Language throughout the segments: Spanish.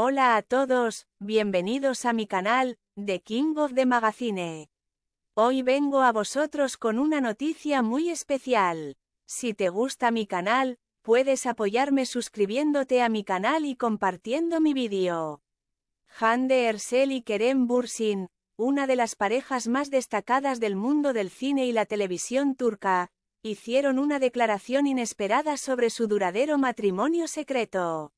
Hola a todos, bienvenidos a mi canal, The King of the Magazine. Hoy vengo a vosotros con una noticia muy especial. Si te gusta mi canal, puedes apoyarme suscribiéndote a mi canal y compartiendo mi vídeo. Hande Ersel y Kerem Bursin, una de las parejas más destacadas del mundo del cine y la televisión turca, hicieron una declaración inesperada sobre su duradero matrimonio secreto.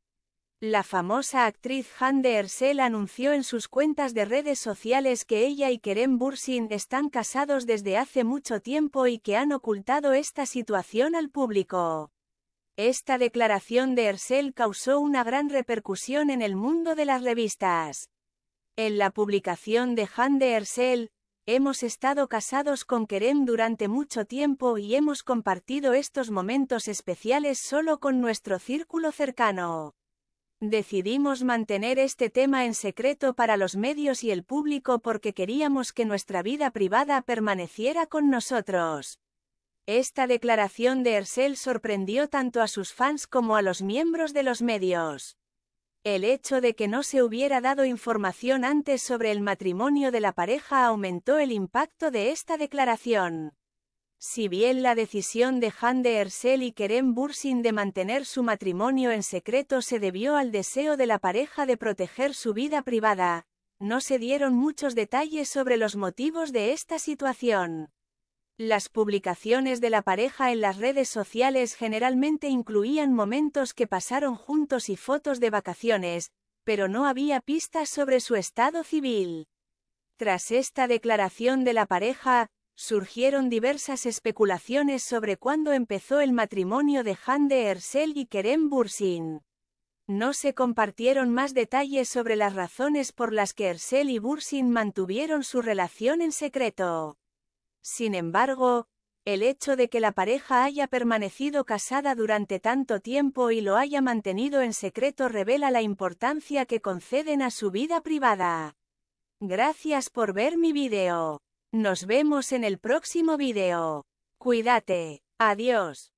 La famosa actriz de Ersel anunció en sus cuentas de redes sociales que ella y Kerem Bursin están casados desde hace mucho tiempo y que han ocultado esta situación al público. Esta declaración de Ersel causó una gran repercusión en el mundo de las revistas. En la publicación de de Ersel, hemos estado casados con Kerem durante mucho tiempo y hemos compartido estos momentos especiales solo con nuestro círculo cercano. Decidimos mantener este tema en secreto para los medios y el público porque queríamos que nuestra vida privada permaneciera con nosotros. Esta declaración de Ersel sorprendió tanto a sus fans como a los miembros de los medios. El hecho de que no se hubiera dado información antes sobre el matrimonio de la pareja aumentó el impacto de esta declaración. Si bien la decisión de Han de Ersel y Kerem Bursin de mantener su matrimonio en secreto se debió al deseo de la pareja de proteger su vida privada, no se dieron muchos detalles sobre los motivos de esta situación. Las publicaciones de la pareja en las redes sociales generalmente incluían momentos que pasaron juntos y fotos de vacaciones, pero no había pistas sobre su estado civil. Tras esta declaración de la pareja, surgieron diversas especulaciones sobre cuándo empezó el matrimonio de Han de Ersel y Kerem Bursin. No se compartieron más detalles sobre las razones por las que Ersel y Bursin mantuvieron su relación en secreto. Sin embargo, el hecho de que la pareja haya permanecido casada durante tanto tiempo y lo haya mantenido en secreto revela la importancia que conceden a su vida privada. Gracias por ver mi video. Nos vemos en el próximo video. Cuídate. Adiós.